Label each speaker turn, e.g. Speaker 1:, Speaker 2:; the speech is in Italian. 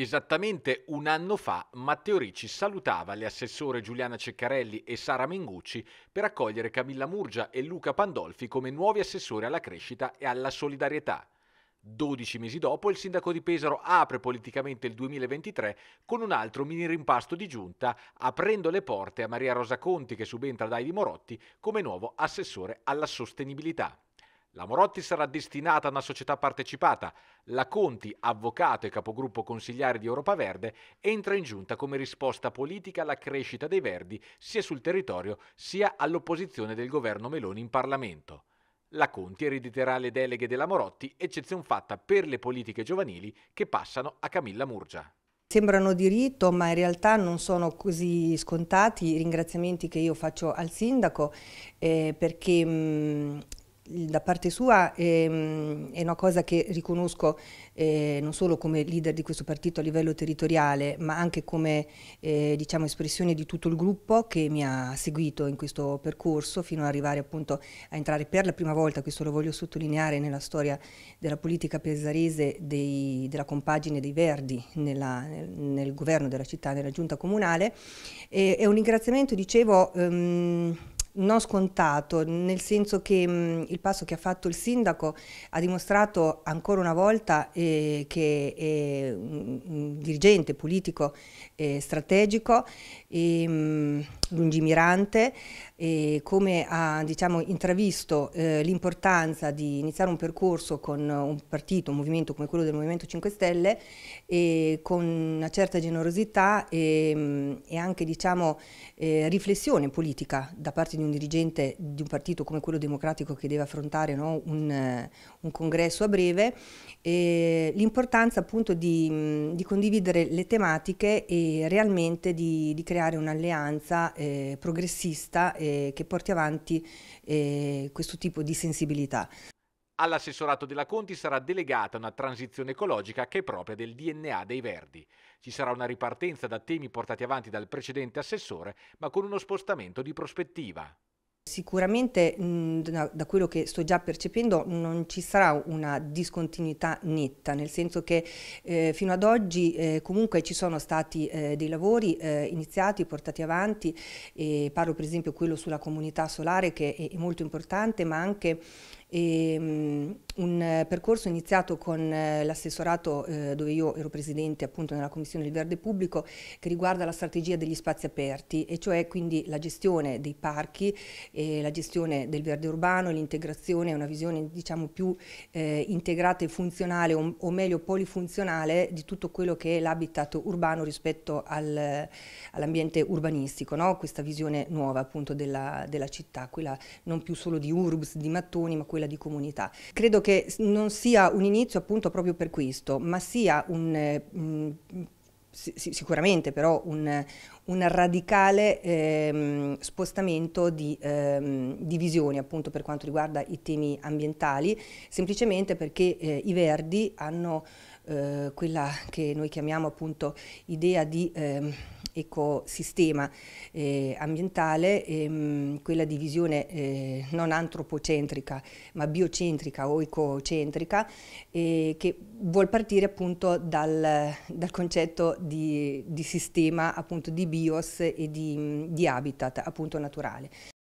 Speaker 1: Esattamente un anno fa Matteo Ricci salutava le assessore Giuliana Ceccarelli e Sara Mengucci per accogliere Camilla Murgia e Luca Pandolfi come nuovi assessori alla crescita e alla solidarietà. Dodici mesi dopo il sindaco di Pesaro apre politicamente il 2023 con un altro mini rimpasto di giunta, aprendo le porte a Maria Rosa Conti che subentra da Di Morotti come nuovo assessore alla sostenibilità. La Morotti sarà destinata a una società partecipata. La Conti, avvocato e capogruppo consigliare di Europa Verde, entra in giunta come risposta politica alla crescita dei Verdi sia sul territorio sia all'opposizione del governo Meloni in Parlamento. La Conti erediterà le deleghe della Morotti, eccezion fatta per le politiche giovanili che passano a Camilla Murgia.
Speaker 2: Sembrano diritto, ma in realtà non sono così scontati i ringraziamenti che io faccio al sindaco eh, perché mh, mm, da parte sua ehm, è una cosa che riconosco eh, non solo come leader di questo partito a livello territoriale, ma anche come eh, diciamo, espressione di tutto il gruppo che mi ha seguito in questo percorso fino ad arrivare appunto a entrare per la prima volta, questo lo voglio sottolineare, nella storia della politica pesarese dei, della compagine dei Verdi nella, nel, nel, governo della città, nella giunta comunale. E, è un ringraziamento, dicevo, ehm, non scontato, nel senso che mh, mm, il passo che ha fatto il sindaco ha dimostrato ancora una volta eh, che è un, dirigente politico eh, strategico. E, mh, mm, lungimirante e come ha diciamo, intravisto eh, l'importanza di iniziare un percorso con un partito, un movimento come quello del Movimento 5 Stelle e con una certa generosità e, e anche diciamo, eh, riflessione politica da parte di un dirigente di un partito come quello democratico che deve affrontare no, un, un, congresso a breve, l'importanza appunto di, di, condividere le tematiche e realmente di, di creare un'alleanza eh, progressista eh, che porti avanti eh, questo tipo di sensibilità.
Speaker 1: All'assessorato della Conti sarà delegata una transizione ecologica che è propria del DNA dei Verdi. Ci sarà una ripartenza da temi portati avanti dal precedente assessore, ma con uno spostamento di prospettiva.
Speaker 2: Sicuramente da quello che sto già percependo non ci sarà una discontinuità netta, nel senso che eh, fino ad oggi eh, comunque ci sono stati eh, dei lavori eh, iniziati, portati avanti, parlo per esempio quello sulla comunità solare che è, molto importante, ma anche e, ehm, un eh, percorso iniziato con eh, l'assessorato eh, dove io ero presidente appunto nella Commissione del Verde Pubblico che riguarda la strategia degli spazi aperti e cioè quindi la gestione dei parchi, eh, la gestione del verde urbano, l'integrazione, una visione diciamo più eh, integrata e funzionale o, o, meglio polifunzionale di tutto quello che è l'habitat urbano rispetto al, all'ambiente urbanistico, no? questa visione nuova appunto della, della città, quella non più solo di urbs, di mattoni ma quella di comunità. Credo che che non sia un inizio appunto proprio per questo, ma sia un... Mh, eh, sicuramente però un, un radicale ehm, spostamento di, ehm, di, visioni appunto per quanto riguarda i temi ambientali, semplicemente perché eh, i Verdi hanno eh, quella che noi chiamiamo appunto idea di eh, ecosistema eh, ambientale, ehm, quella di visione eh, non antropocentrica ma biocentrica o ecocentrica eh, che vuol partire appunto dal, dal concetto di, di, sistema appunto di bios e di, di habitat appunto naturale.